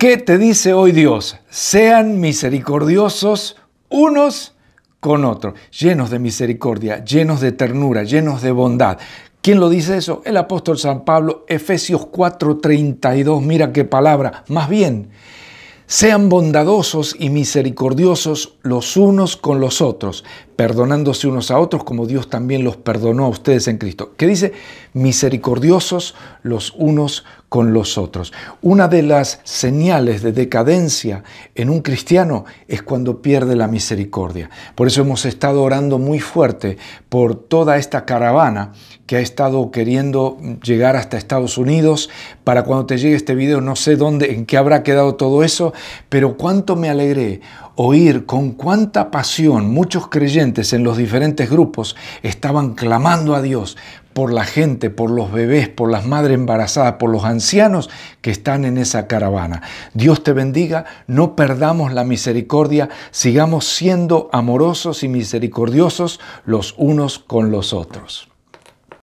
¿Qué te dice hoy Dios? Sean misericordiosos unos con otros, llenos de misericordia, llenos de ternura, llenos de bondad. ¿Quién lo dice eso? El apóstol San Pablo, Efesios 4:32. Mira qué palabra. Más bien, sean bondadosos y misericordiosos los unos con los otros, perdonándose unos a otros como Dios también los perdonó a ustedes en Cristo. Que dice, misericordiosos los unos con los otros. Una de las señales de decadencia en un cristiano es cuando pierde la misericordia. Por eso hemos estado orando muy fuerte por toda esta caravana que ha estado queriendo llegar hasta Estados Unidos. Para cuando te llegue este video no sé dónde, en qué habrá quedado todo eso, pero cuánto me alegré oír con cuánta pasión muchos creyentes en los diferentes grupos estaban clamando a Dios por la gente, por los bebés, por las madres embarazadas, por los ancianos que están en esa caravana. Dios te bendiga, no perdamos la misericordia, sigamos siendo amorosos y misericordiosos los unos con los otros.